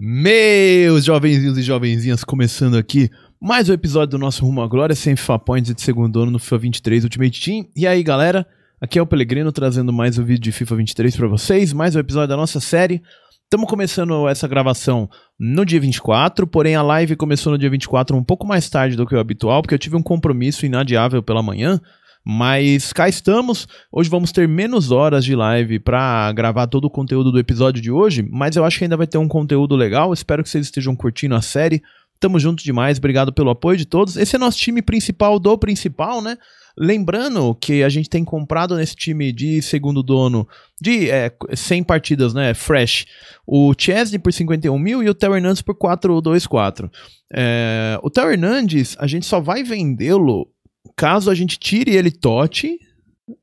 Meus jovenzinhos e jovenzinhas, começando aqui mais um episódio do nosso Rumo à Glória, sem Fapoints de segundo ano no FIFA 23 Ultimate Team. E aí, galera, aqui é o Pelegrino trazendo mais um vídeo de FIFA 23 para vocês, mais um episódio da nossa série. Estamos começando essa gravação no dia 24, porém a live começou no dia 24 um pouco mais tarde do que o habitual, porque eu tive um compromisso inadiável pela manhã, mas cá estamos. Hoje vamos ter menos horas de live para gravar todo o conteúdo do episódio de hoje, mas eu acho que ainda vai ter um conteúdo legal. Espero que vocês estejam curtindo a série. Tamo junto demais, obrigado pelo apoio de todos. Esse é nosso time principal do principal, né? Lembrando que a gente tem comprado nesse time de segundo dono de é, 100 partidas, né? Fresh. O Chesney por 51 mil e o Theo Hernandes por 424. É, o Theo Hernandes, a gente só vai vendê-lo caso a gente tire ele tote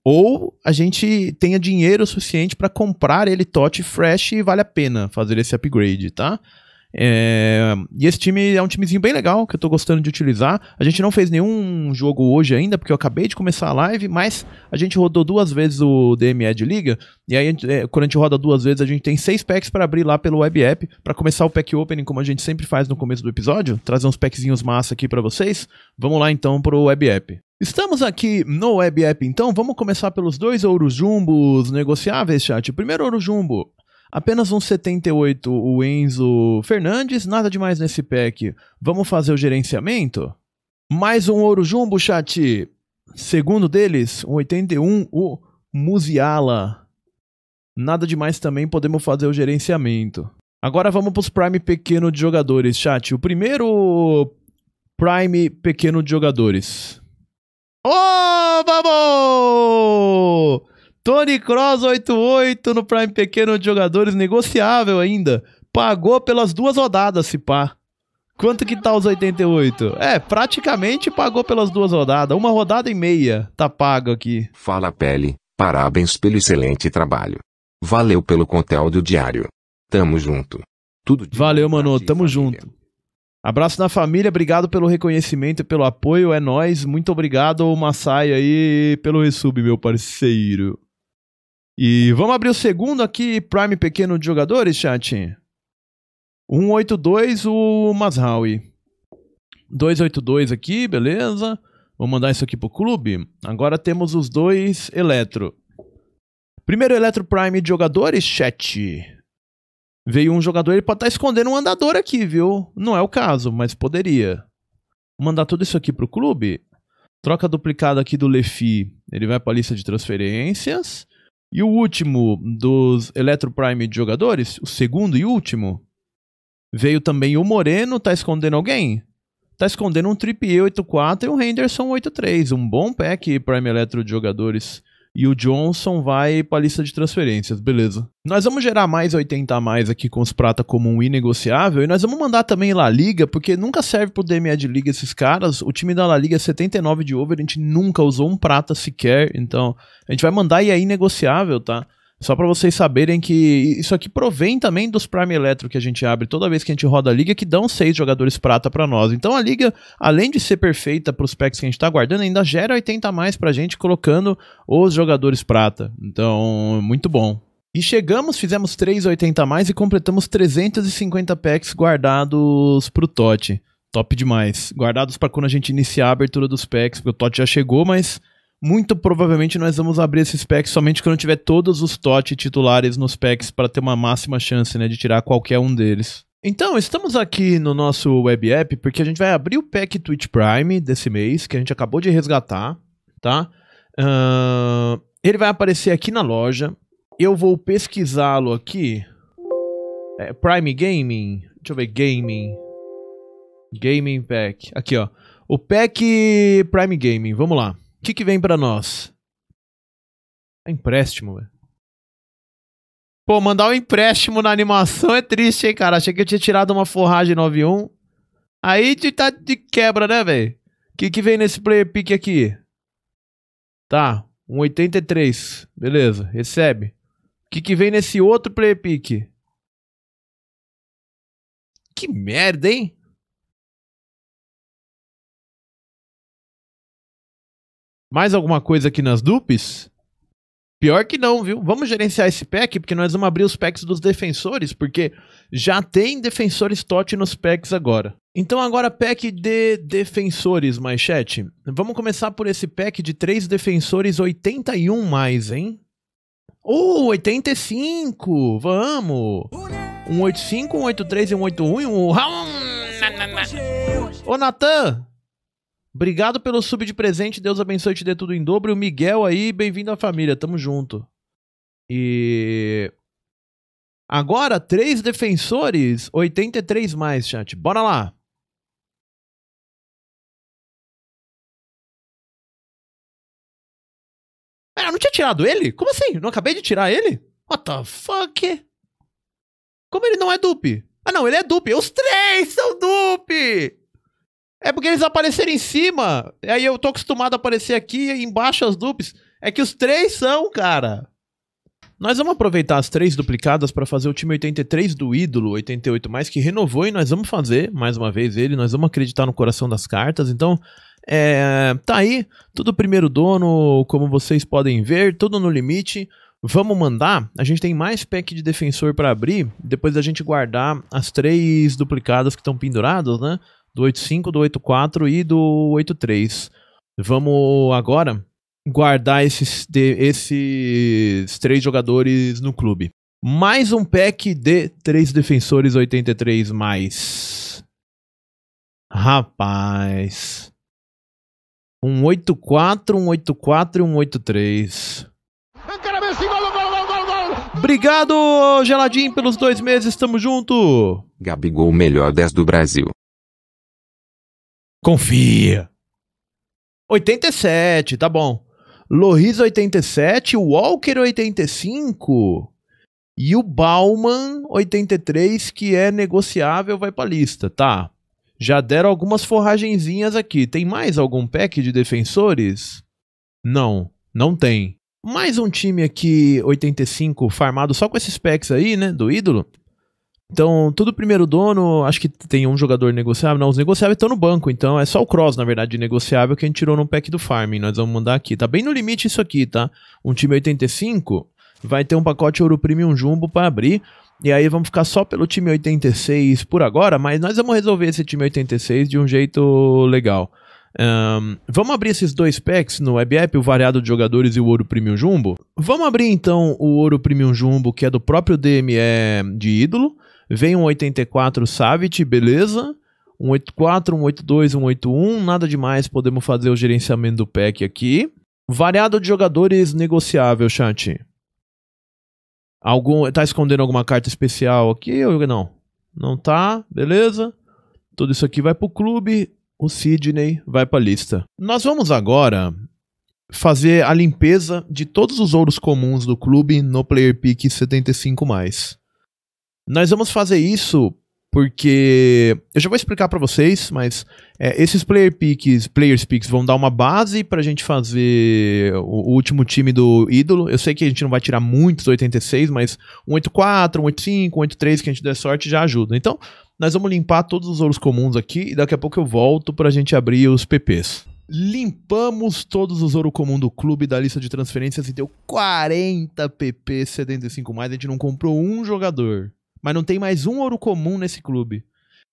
ou a gente tenha dinheiro suficiente para comprar ele tote fresh e vale a pena fazer esse upgrade, tá? É, e esse time é um timezinho bem legal que eu tô gostando de utilizar. A gente não fez nenhum jogo hoje ainda, porque eu acabei de começar a live, mas a gente rodou duas vezes o DME de liga. E aí, é, quando a gente roda duas vezes, a gente tem seis packs para abrir lá pelo web app, para começar o pack opening, como a gente sempre faz no começo do episódio, trazer uns packzinhos massa aqui para vocês. Vamos lá então pro web app. Estamos aqui no Web App, então vamos começar pelos dois ouros jumbos negociáveis, chat. Primeiro ouro jumbo, Apenas um 78 o Enzo Fernandes, nada demais nesse pack. Vamos fazer o gerenciamento? Mais um ouro jumbo, chat. Segundo deles, um 81 o Musiala. Nada demais também, podemos fazer o gerenciamento. Agora vamos para os prime pequeno de jogadores, chat. O primeiro prime pequeno de jogadores. Ô, oh, vamos! Tony Cross 88 no Prime Pequeno de Jogadores, negociável ainda. Pagou pelas duas rodadas, se pá. Quanto que tá os 88? É, praticamente pagou pelas duas rodadas. Uma rodada e meia tá pago aqui. Fala, Pele. Parabéns pelo excelente trabalho. Valeu pelo conteúdo diário. Tamo junto. Tudo de Valeu, mano. Tamo junto. Abraço na família, obrigado pelo reconhecimento e pelo apoio, é nós. Muito obrigado, Massai, aí, pelo resub, meu parceiro. E vamos abrir o segundo aqui, Prime Pequeno de Jogadores, chat. 182, o Masraui. 282 aqui, beleza. Vou mandar isso aqui pro clube. Agora temos os dois Eletro. Primeiro Eletro Prime de jogadores, chat. Veio um jogador, ele pode estar tá escondendo um andador aqui, viu? Não é o caso, mas poderia. Vou mandar tudo isso aqui pro clube. Troca duplicado aqui do Lefi. Ele vai pra lista de transferências. E o último dos Electro Prime de jogadores, o segundo e último, veio também o Moreno, tá escondendo alguém? Tá escondendo um Trippier 84 e um Henderson 83, um bom pack Prime Electro de jogadores e o Johnson vai para a lista de transferências, beleza. Nós vamos gerar mais 80 a mais aqui com os prata comum e negociável e nós vamos mandar também La Liga, porque nunca serve pro DMA de liga esses caras. O time da La Liga é 79 de over, a gente nunca usou um prata sequer, então a gente vai mandar e aí é negociável, tá? Só para vocês saberem que isso aqui provém também dos Prime Electro que a gente abre toda vez que a gente roda a liga, que dão seis jogadores prata para nós. Então a liga, além de ser perfeita para os packs que a gente tá guardando, ainda gera 80 a mais pra gente colocando os jogadores prata. Então, muito bom. E chegamos, fizemos 3,80 a mais e completamos 350 packs guardados pro Tote. Top demais. Guardados para quando a gente iniciar a abertura dos packs, porque o Tote já chegou, mas muito provavelmente nós vamos abrir esses packs somente quando tiver todos os TOT titulares nos packs para ter uma máxima chance né, de tirar qualquer um deles. Então, estamos aqui no nosso web app porque a gente vai abrir o pack Twitch Prime desse mês, que a gente acabou de resgatar, tá? Uh, ele vai aparecer aqui na loja. Eu vou pesquisá-lo aqui. É, Prime Gaming. Deixa eu ver, Gaming. Gaming Pack. Aqui, ó. O pack Prime Gaming, vamos lá que, que vem para nós? É empréstimo, velho. Pô, mandar um empréstimo na animação é triste, hein, cara? Achei que eu tinha tirado uma forragem 91. Aí de, tá de quebra, né, velho? O que, que vem nesse player pick aqui? Tá, um 83. Beleza, recebe. O que, que vem nesse outro player pick? Que merda, hein? Mais alguma coisa aqui nas dupes? Pior que não, viu? Vamos gerenciar esse pack, porque nós vamos abrir os packs dos defensores, porque já tem defensores TOT nos packs agora. Então agora pack de defensores, mais chat. Vamos começar por esse pack de 3 defensores 81 mais, hein? Uh, 85! Vamos! 185, 183 e 181 e um... Hum, hum, hum, Ô, Natan! Obrigado pelo sub de presente, Deus abençoe e te dê tudo em dobro. o Miguel aí, bem-vindo à família, tamo junto. E. Agora, três defensores, 83 mais, chat. Bora lá! Pera, não tinha tirado ele? Como assim? Não acabei de tirar ele? What the fuck? Como ele não é dupe? Ah, não, ele é dupe. Os três são dupe! É porque eles apareceram em cima. Aí eu tô acostumado a aparecer aqui embaixo as dupes. É que os três são, cara. Nós vamos aproveitar as três duplicadas para fazer o time 83 do ídolo 88 mais que renovou e nós vamos fazer mais uma vez ele. Nós vamos acreditar no coração das cartas. Então é, tá aí, tudo primeiro dono, como vocês podem ver, tudo no limite. Vamos mandar? A gente tem mais pack de defensor para abrir, depois da gente guardar as três duplicadas que estão penduradas, né? do 85, do 84 e do 83. Vamos agora guardar esses, esses três jogadores no clube. Mais um pack de três defensores 83 mais. Rapaz. Um 84, um 84 e um 83. Obrigado, Geladinho, pelos dois meses, tamo junto. Gabigol, melhor 10 do Brasil. Confia. 87, tá bom. Loris 87, Walker 85 e o Bauman 83, que é negociável, vai pra lista, tá? Já deram algumas forragenzinhas aqui. Tem mais algum pack de defensores? Não, não tem. Mais um time aqui, 85, farmado só com esses packs aí, né? Do ídolo. Então, todo primeiro dono, acho que tem um jogador negociável. Não, os negociáveis estão no banco, então é só o cross, na verdade, de negociável que a gente tirou no pack do farming. Nós vamos mandar aqui. Tá bem no limite isso aqui, tá? Um time 85 vai ter um pacote ouro premium jumbo para abrir. E aí vamos ficar só pelo time 86 por agora, mas nós vamos resolver esse time 86 de um jeito legal. Um, vamos abrir esses dois packs no Web App, o variado de jogadores e o ouro premium jumbo? Vamos abrir então o ouro premium jumbo, que é do próprio DME de ídolo. Vem um 84 Savit, beleza? Um 84, um 82, um 81, nada demais, podemos fazer o gerenciamento do pack aqui. Variado de jogadores negociável, chat. Algum, tá escondendo alguma carta especial aqui ou não? Não tá, beleza? Tudo isso aqui vai pro clube, o Sidney vai pra lista. Nós vamos agora fazer a limpeza de todos os ouros comuns do clube no Player Pick 75+. Nós vamos fazer isso porque eu já vou explicar para vocês, mas é, esses player picks, players picks vão dar uma base para a gente fazer o, o, último time do ídolo. Eu sei que a gente não vai tirar muitos 86, mas um 84, um 85, um 83 que a gente der sorte já ajuda. Então, nós vamos limpar todos os ouros comuns aqui e daqui a pouco eu volto para a gente abrir os PPs. Limpamos todos os ouro comum do clube da lista de transferências e deu 40 PP 75 mais. A gente não comprou um jogador mas não tem mais um ouro comum nesse clube.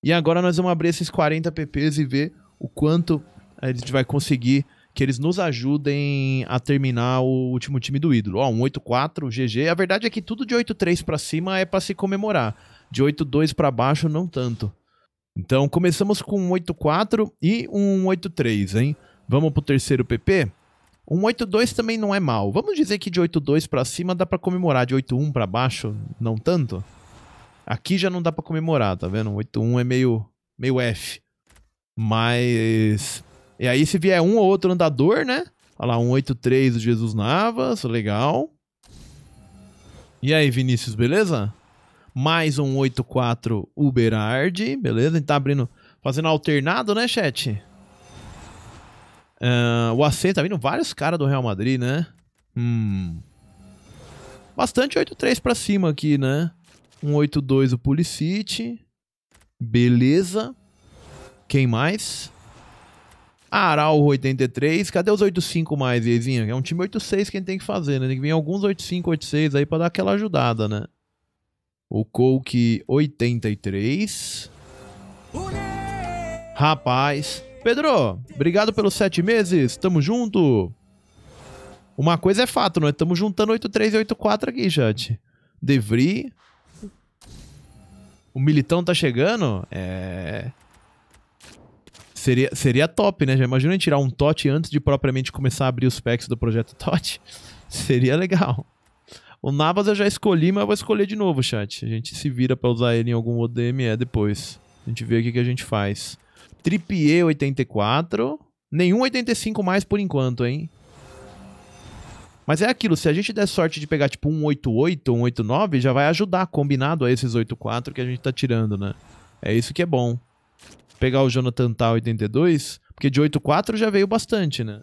E agora nós vamos abrir esses 40 PPs e ver o quanto a gente vai conseguir que eles nos ajudem a terminar o último time do ídolo. Ó, um 8-4, GG. A verdade é que tudo de 8-3 para cima é para se comemorar. De 8-2 para baixo, não tanto. Então, começamos com um 8-4 e um 8-3, hein? Vamos pro terceiro PP? Um 8-2 também não é mal. Vamos dizer que de 8-2 para cima dá para comemorar. De 8-1 para baixo, não tanto? Aqui já não dá pra comemorar, tá vendo? 8-1 é meio, meio F. Mas... E aí se vier um ou outro andador, né? Olha lá, 183 do Jesus Navas, legal. E aí, Vinícius, beleza? Mais um 84 Uberard, beleza? A gente tá abrindo, fazendo alternado, né, chat? Uh, o AC tá vindo vários caras do Real Madrid, né? Hum. Bastante 8-3 pra cima aqui, né? 182 o Pulisic. Beleza. Quem mais? Araujo 83. Cadê os 85 mais, Iezinha? É um time 86 que a gente tem que fazer, né? Tem que vir alguns 85, 86 aí pra dar aquela ajudada, né? O Coke 83. Rapaz. Pedro, obrigado pelos 7 meses. Tamo junto. Uma coisa é fato, nós né? estamos juntando 83 e 84 aqui, chat. Devry, o Militão tá chegando, é... Seria, seria top, né? Já imagina tirar um TOT antes de propriamente começar a abrir os packs do projeto TOT. Seria legal. O Navas eu já escolhi, mas eu vou escolher de novo, chat. A gente se vira pra usar ele em algum ODME depois. A gente vê o que, que a gente faz. Tripier 84. Nenhum 85 mais por enquanto, hein? Mas é aquilo, se a gente der sorte de pegar tipo um 88, um 89, já vai ajudar combinado a esses 84 que a gente tá tirando, né? É isso que é bom. Pegar o Jonathan Tal 82, porque de 84 já veio bastante, né?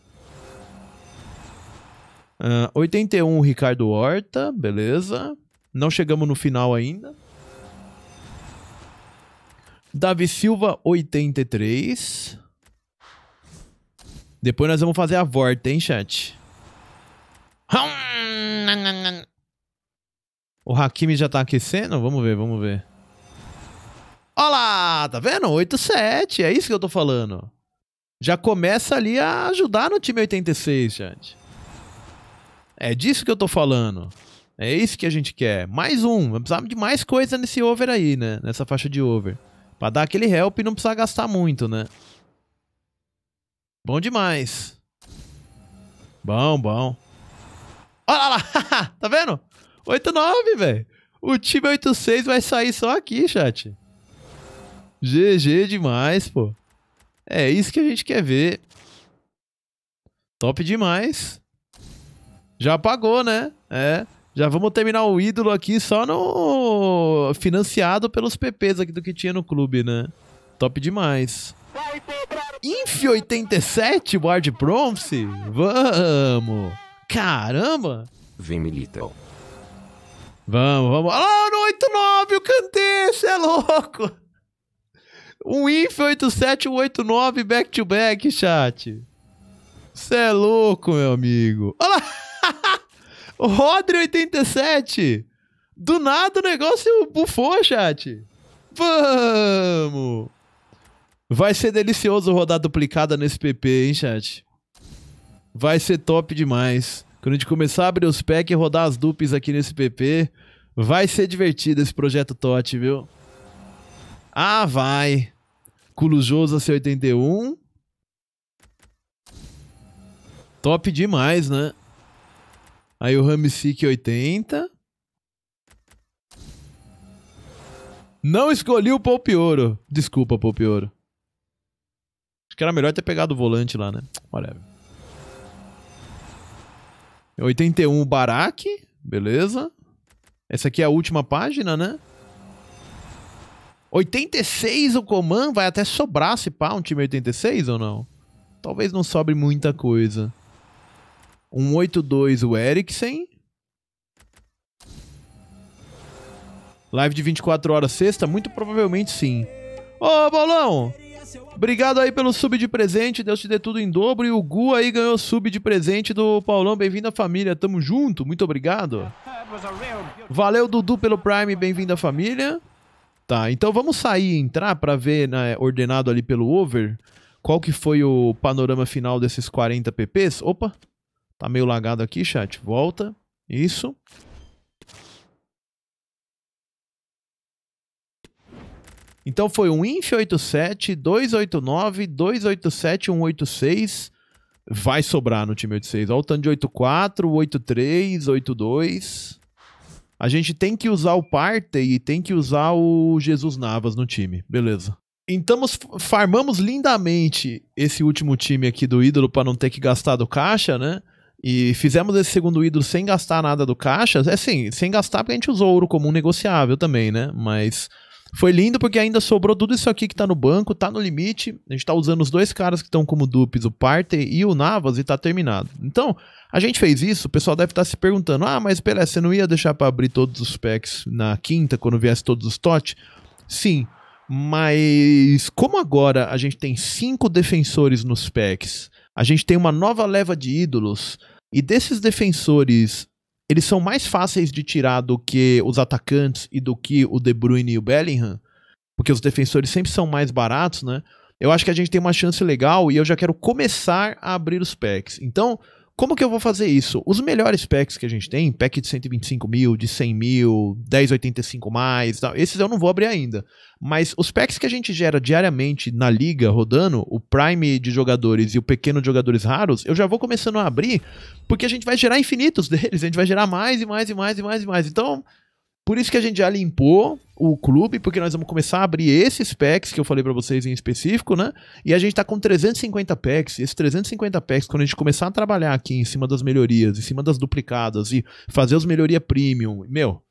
Uh, ah, 81 Ricardo Horta, beleza. Não chegamos no final ainda. Davi Silva 83. Depois nós vamos fazer a volta, hein, chat? Hum, o Hakimi já tá aquecendo? Vamos ver, vamos ver. Olha lá, tá vendo? 8-7, é isso que eu tô falando. Já começa ali a ajudar no time 86, gente. É disso que eu tô falando. É isso que a gente quer. Mais um. Precisava de mais coisa nesse over aí, né? Nessa faixa de over. Pra dar aquele help e não precisar gastar muito, né? Bom demais. Bom, bom. Olha lá, tá vendo? 8-9, velho. O time 8-6 vai sair só aqui, chat. GG demais, pô. É isso que a gente quer ver. Top demais. Já pagou, né? É. Já vamos terminar o ídolo aqui só no. financiado pelos PPs aqui do que tinha no clube, né? Top demais. Inf 87, Ward Prompse? Vamos! Caramba! Vem, Militão. Vamos, vamos. Ah, no 89, o Kantê, você é louco! Um INF 87189 back to back, chat. Você é louco, meu amigo. Olha lá! Rodri 87! Do nada o negócio bufou, chat. Vamos! Vai ser delicioso rodar duplicada nesse PP, hein, chat? vai ser top demais. Quando a gente começar a abrir os packs e rodar as dupes aqui nesse PP, vai ser divertido esse projeto TOT, viu? Ah, vai! Culujosa C81. Top demais, né? Aí o Ramsic 80. Não escolhi o Polpioro. Desculpa, Polpioro. Acho que era melhor ter pegado o volante lá, né? Whatever. 81 o Barak, beleza. Essa aqui é a última página, né? 86 o Coman, vai até sobrar se pá um time 86 ou não? Talvez não sobre muita coisa. 182 o Eriksen. Live de 24 horas sexta? Muito provavelmente sim. Ô, Bolão! Obrigado aí pelo sub de presente, Deus te dê tudo em dobro. E o Gu aí ganhou sub de presente do Paulão. Bem-vindo à família, tamo junto, muito obrigado. Valeu, Dudu, pelo Prime, bem-vindo à família. Tá, então vamos sair e entrar para ver, né, ordenado ali pelo over, qual que foi o panorama final desses 40 PPs. Opa, tá meio lagado aqui, chat, volta. Isso. Isso. Então foi um INF 87, 289, 287, 186. Vai sobrar no time 86. Olha o tanto de 84, 83, 82. A gente tem que usar o Partey e tem que usar o Jesus Navas no time. Beleza. Então, farmamos lindamente esse último time aqui do ídolo para não ter que gastar do caixa, né? E fizemos esse segundo ídolo sem gastar nada do caixa. É assim, sem gastar porque a gente usou ouro comum negociável também, né? Mas foi lindo porque ainda sobrou tudo isso aqui que tá no banco, tá no limite. A gente tá usando os dois caras que estão como dupes, o Partey e o Navas, e tá terminado. Então, a gente fez isso, o pessoal deve estar tá se perguntando: ah, mas peraí, você não ia deixar para abrir todos os packs na quinta, quando viesse todos os TOT? Sim, mas como agora a gente tem cinco defensores nos packs, a gente tem uma nova leva de ídolos, e desses defensores, eles são mais fáceis de tirar do que os atacantes e do que o De Bruyne e o Bellingham, porque os defensores sempre são mais baratos, né? Eu acho que a gente tem uma chance legal e eu já quero começar a abrir os packs. Então, como que eu vou fazer isso? Os melhores packs que a gente tem, pack de 125 mil, de 100 mil, 1085 mais, tal, esses eu não vou abrir ainda. Mas os packs que a gente gera diariamente na liga, rodando, o prime de jogadores e o pequeno de jogadores raros, eu já vou começando a abrir, porque a gente vai gerar infinitos deles, a gente vai gerar mais e mais e mais e mais e mais. Então, por isso que a gente já limpou o clube, porque nós vamos começar a abrir esses packs que eu falei para vocês em específico, né? E a gente tá com 350 packs. Esses 350 packs, quando a gente começar a trabalhar aqui em cima das melhorias, em cima das duplicadas e fazer os melhoria premium, meu,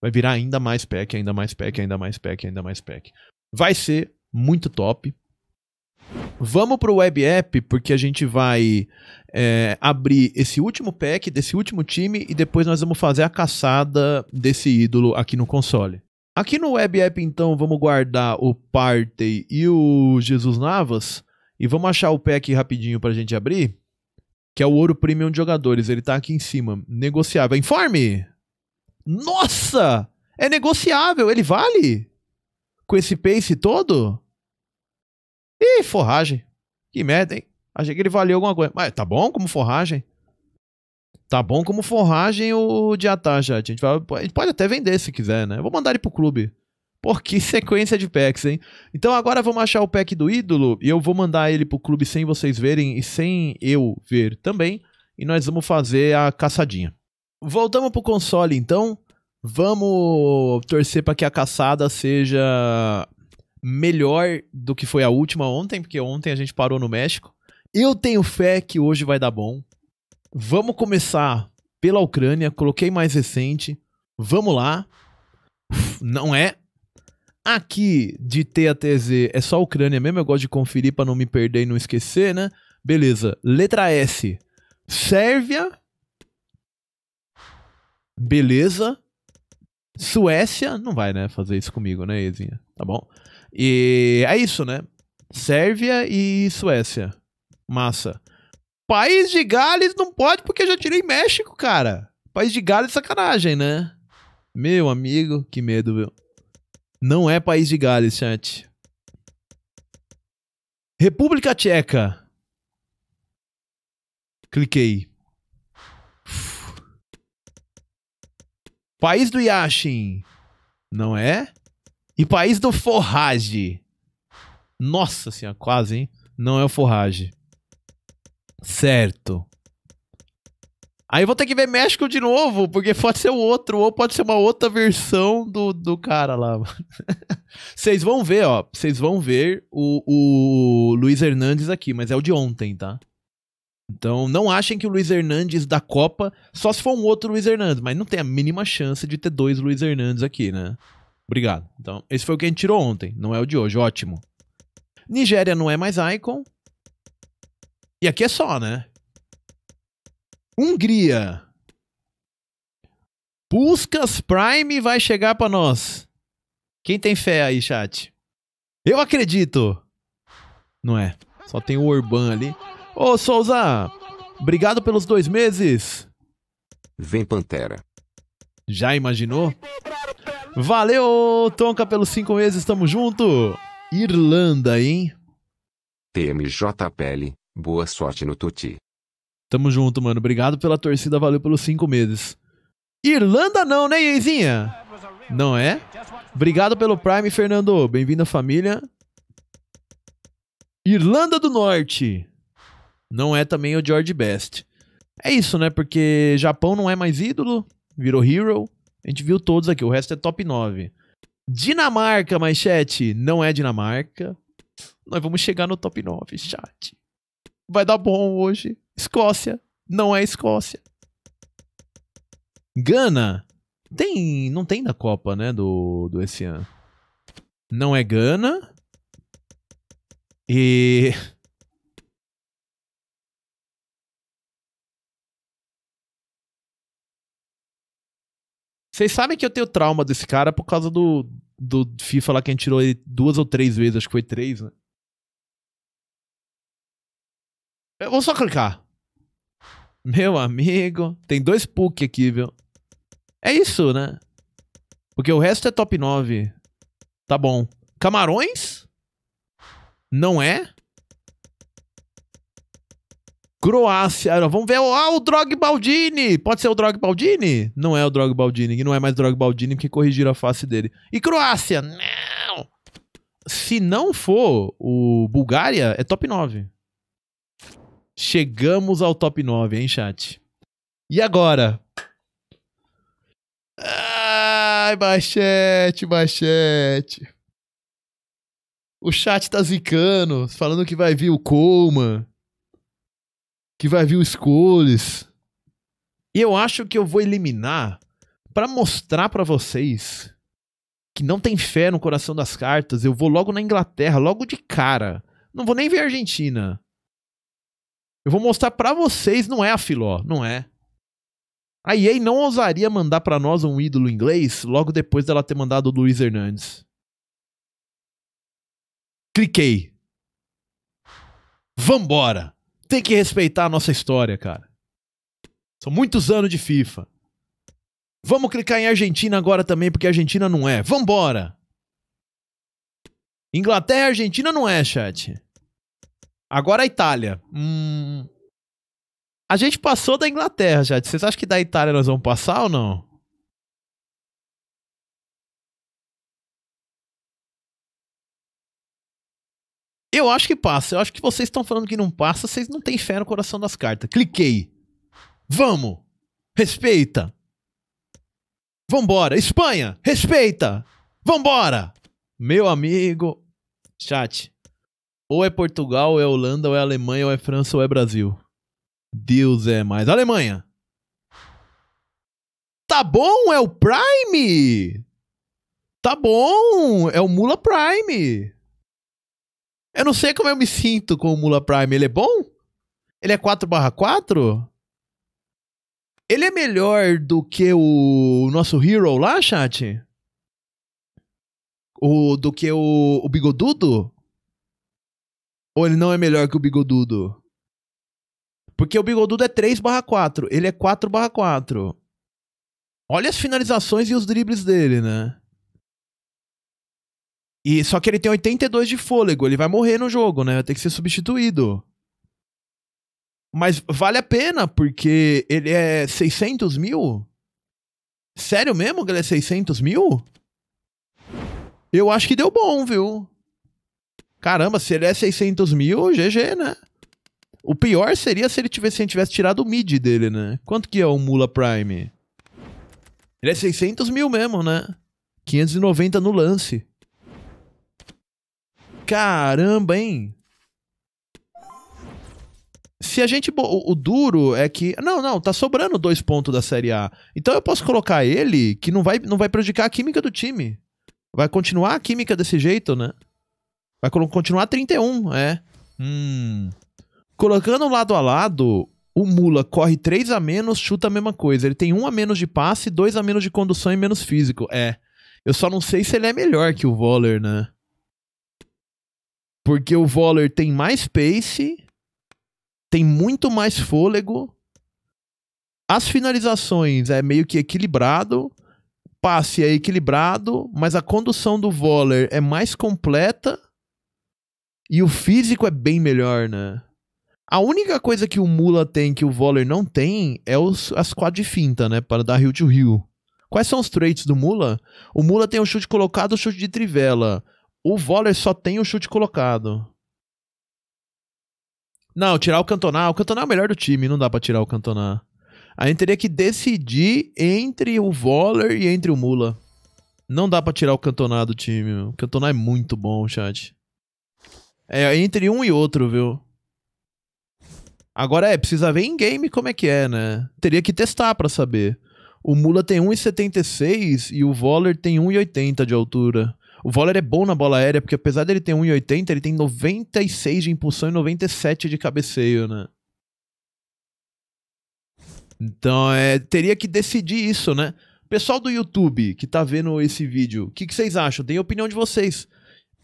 vai virar ainda mais pack, ainda mais pack, ainda mais pack, ainda mais pack. Vai ser muito top. Vamos para o Web App, porque a gente vai é, abrir esse último pack desse último time e depois nós vamos fazer a caçada desse ídolo aqui no console. Aqui no Web App, então, vamos guardar o Partey e o Jesus Navas e vamos achar o pack rapidinho para a gente abrir, que é o Ouro Premium de jogadores. Ele está aqui em cima. Negociável. É informe! Nossa! É negociável, ele vale? Com esse pace todo? Ih, forragem. Que merda, hein? Achei que ele valia alguma coisa. Mas tá bom como forragem? Tá bom como forragem o de Ataja. A gente, vai, pode até vender se quiser, né? Eu vou mandar ele pro clube. Por que sequência de packs, hein? Então agora vamos achar o pack do ídolo e eu vou mandar ele pro clube sem vocês verem e sem eu ver também. E nós vamos fazer a caçadinha. Voltamos pro console então. Vamos torcer para que a caçada seja melhor do que foi a última ontem, porque ontem a gente parou no México. Eu tenho fé que hoje vai dar bom. Vamos começar pela Ucrânia, coloquei mais recente. Vamos lá. Não é. Aqui de T até Z é só a Ucrânia mesmo, eu gosto de conferir para não me perder e não esquecer, né? Beleza. Letra S. Sérvia. Beleza. Suécia não vai, né, fazer isso comigo, né, Ezinha? Tá bom? E é isso, né? Sérvia e Suécia. Massa. País de Gales não pode porque já tirei México, cara. País de Gales é sacanagem, né? Meu amigo, que medo, viu? Não é País de Gales, chat. República Tcheca. Cliquei. País do Yashin, não é? E País do Forrage. Nossa senhora, quase, hein? Não é o Forrage. Certo. Aí vou ter que ver México de novo, porque pode ser o outro, ou pode ser uma outra versão do, do cara lá. Vocês vão ver, ó. Vocês vão ver o, o Luiz Hernandes aqui, mas é o de ontem, tá? Então, não achem que o Luiz Hernandes da Copa, só se for um outro Luiz Hernandes, mas não tem a mínima chance de ter dois Luiz Hernandes aqui, né? Obrigado. Então, esse foi o que a gente tirou ontem, não é o de hoje, ótimo. Nigéria não é mais Icon. E aqui é só, né? Hungria. Puskas Prime vai chegar para nós. Quem tem fé aí, chat? Eu acredito. Não é. Só tem o Urban ali. Ô, Souza, obrigado pelos dois meses. Vem, Pantera. Já imaginou? Valeu, Tonka, pelos cinco meses, tamo junto. Irlanda, hein? TMJPL, boa sorte no Tuti. Tamo junto, mano. Obrigado pela torcida, valeu pelos cinco meses. Irlanda não, né, Ieizinha? Não é? Obrigado pelo Prime, Fernando. Bem-vindo à família. Irlanda do Norte. Não é também o George Best. É isso, né? Porque Japão não é mais ídolo, virou hero. A gente viu todos aqui, o resto é top 9. Dinamarca, mas chat, não é Dinamarca. Nós vamos chegar no top 9, chat. Vai dar bom hoje. Escócia, não é Escócia. Gana, tem, não tem na Copa, né, do, do esse ano. Não é Gana. E Vocês sabem que eu tenho trauma desse cara por causa do, do FIFA lá que a gente tirou ele duas ou três vezes, acho que foi três, né? Eu vou só clicar. Meu amigo, tem dois PUC aqui, viu? É isso, né? Porque o resto é top 9. Tá bom. Camarões? Não é? Croácia. Vamos ver. Ah, o Drog Baldini! Pode ser o Drog Baldini? Não é o Drog Baldini, não é mais Drog Baldini, porque corrigiram a face dele. E Croácia? Não! Se não for o Bulgária, é top 9. Chegamos ao top 9, hein, chat? E agora? Ai, Bachete, Bachete. O chat tá zicando, falando que vai vir o Coleman que vai vir o Scores. E eu acho que eu vou eliminar para mostrar para vocês que não tem fé no coração das cartas. Eu vou logo na Inglaterra, logo de cara. Não vou nem ver a Argentina. Eu vou mostrar para vocês, não é a Filó, não é. A EA não ousaria mandar para nós um ídolo inglês logo depois dela ter mandado o Luiz Hernandes. Cliquei. Vambora! tem que respeitar a nossa história, cara. São muitos anos de FIFA. Vamos clicar em Argentina agora também, porque Argentina não é. Vambora! Inglaterra e Argentina não é, chat. Agora a Itália. Hum... A gente passou da Inglaterra, chat. Vocês acham que da Itália nós vamos passar ou não? Eu acho que passa. Eu acho que vocês estão falando que não passa, vocês não têm fé no coração das cartas. Cliquei. Vamos! Respeita! Vambora! Espanha! Respeita! Vambora! Meu amigo, chat. Ou é Portugal, ou é Holanda, ou é Alemanha, ou é França, ou é Brasil. Deus é mais. Alemanha! Tá bom, é o Prime! Tá bom, é o Mula Prime! Eu não sei como eu me sinto com o Mula Prime. Ele é bom? Ele é 4/4? Ele é melhor do que o nosso Hero lá, chat? O, do que o, o Bigodudo? Ou ele não é melhor que o Bigodudo? Porque o Bigodudo é 3/4, ele é 4/4. Olha as finalizações e os dribles dele, né? E só que ele tem 82 de fôlego, ele vai morrer no jogo, né? Vai ter que ser substituído. Mas vale a pena, porque ele é 600 mil? Sério mesmo que ele é 600 mil? Eu acho que deu bom, viu? Caramba, se ele é 600 mil, GG, né? O pior seria se ele tivesse, se ele tivesse tirado o mid dele, né? Quanto que é o Mula Prime? Ele é 600 mil mesmo, né? 590 no lance. Caramba, hein? Se a gente. O, o, duro é que. Não, não, tá sobrando dois pontos da Série A. Então eu posso colocar ele, que não vai, não vai prejudicar a química do time. Vai continuar a química desse jeito, né? Vai continuar 31, é. Hum. Colocando lado a lado, o Mula corre 3 a menos, chuta a mesma coisa. Ele tem 1 a menos de passe, 2 a menos de condução e menos físico. É. Eu só não sei se ele é melhor que o Voller, né? Porque o Voller tem mais pace, tem muito mais fôlego. As finalizações é meio que equilibrado, passe é equilibrado, mas a condução do Voller é mais completa e o físico é bem melhor, né? A única coisa que o Mula tem que o Voller não tem é os, as quadrifinta, né? Para dar rio to rio. Quais são os traits do Mula? O Mula tem o chute colocado, o chute de trivela. O Voller só tem o chute colocado. Não, tirar o Cantona. O Cantona é o melhor do time, não dá para tirar o Cantona. A gente teria que decidir entre o Voller e entre o Mula. Não dá para tirar o Cantona do time. O Cantona é muito bom, chat. É entre um e outro, viu? Agora é, precisa ver em game como é que é, né? Teria que testar para saber. O Mula tem 1,76 e o Voller tem 1,80 de altura. O Voller é bom na bola aérea, porque apesar dele ter 1,80, ele tem 96 de impulsão e 97 de cabeceio, né? Então, é, teria que decidir isso, né? Pessoal do YouTube que tá vendo esse vídeo, o que, que, vocês acham? Tem opinião de vocês.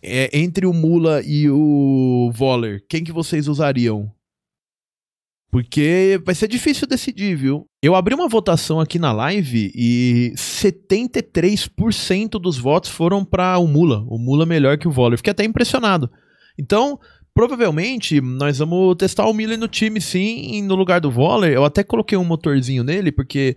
É, entre o Mula e o Voller, quem que vocês usariam? Porque vai ser difícil decidir, viu? Eu abri uma votação aqui na live e 73% dos votos foram para o Mula. O Mula melhor que o Voller. Fiquei até impressionado. Então, provavelmente, nós vamos testar o Miller no time sim. no lugar do Voller, eu até coloquei um motorzinho nele, porque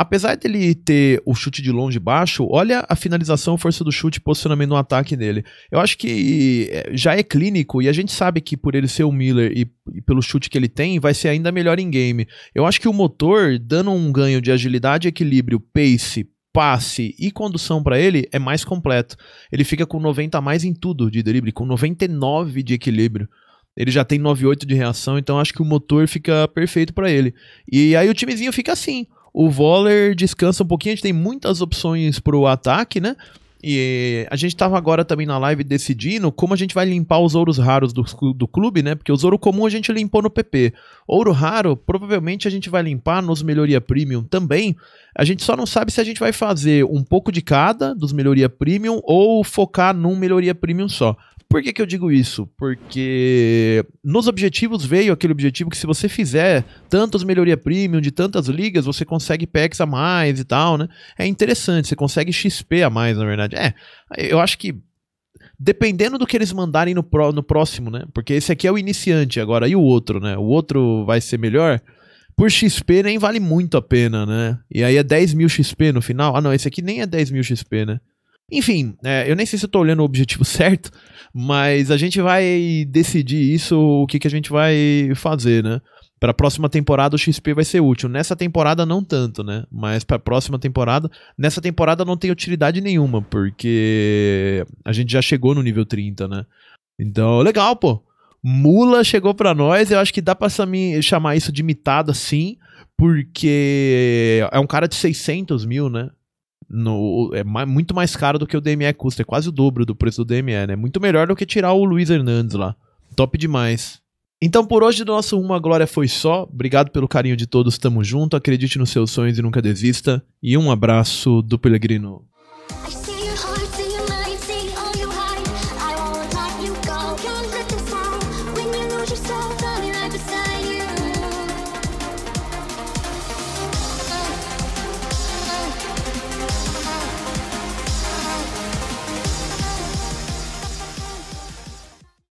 Apesar dele ter o chute de longe baixo, olha a finalização, força do chute, posicionamento no ataque dele. Eu acho que eh, já é clínico e a gente sabe que por ele ser o Miller e, e, pelo chute que ele tem, vai ser ainda melhor em game. Eu acho que o motor, dando um ganho de agilidade, equilíbrio, pace, passe e condução para ele, é mais completo. Ele fica com 90 a mais em tudo de drible, com 99 de equilíbrio. Ele já tem 98 de reação, então acho que o motor fica perfeito para ele. E aí o timezinho fica assim o Voller descansa um pouquinho, a gente tem muitas opções pro ataque, né? E a gente estava agora também na live decidindo como a gente vai limpar os ouros raros do, do clube, né? Porque os ouro comum a gente limpou no PP. Ouro raro, provavelmente a gente vai limpar nos melhoria premium também. A gente só não sabe se a gente vai fazer um pouco de cada dos melhoria premium ou focar num melhoria premium só. Por que, que eu digo isso? Porque nos objetivos veio aquele objetivo que se você fizer tantas melhoria premium de tantas ligas, você consegue PX a mais e tal, né? É interessante, você consegue XP a mais, na verdade. É, eu acho que dependendo do que eles mandarem no, pro, no próximo, né? Porque esse aqui é o iniciante agora, e o outro, né? O outro vai ser melhor. Por XP nem vale muito a pena, né? E aí é 10 mil XP no final. Ah, não, esse aqui nem é 10 mil XP, né? Enfim, é, eu nem sei se eu tô olhando o objetivo certo, mas a gente vai decidir isso, o que, que a gente vai fazer, né? Para a próxima temporada o XP vai ser útil. Nessa temporada não tanto, né? Mas para a próxima temporada, nessa temporada não tem utilidade nenhuma, porque a gente já chegou no nível 30, né? Então, legal, pô. Mula chegou para nós, eu acho que dá para chamar isso de mitado assim, porque é um cara de 600 mil, né? no, é mais, muito mais caro do que o DME custa, é quase o dobro do preço do DME, né? Muito melhor do que tirar o Luiz Hernandes lá. Top demais. Então por hoje do nosso Uma Glória foi só. Obrigado pelo carinho de todos, tamo junto. Acredite nos seus sonhos e nunca desista. E um abraço do Pellegrino.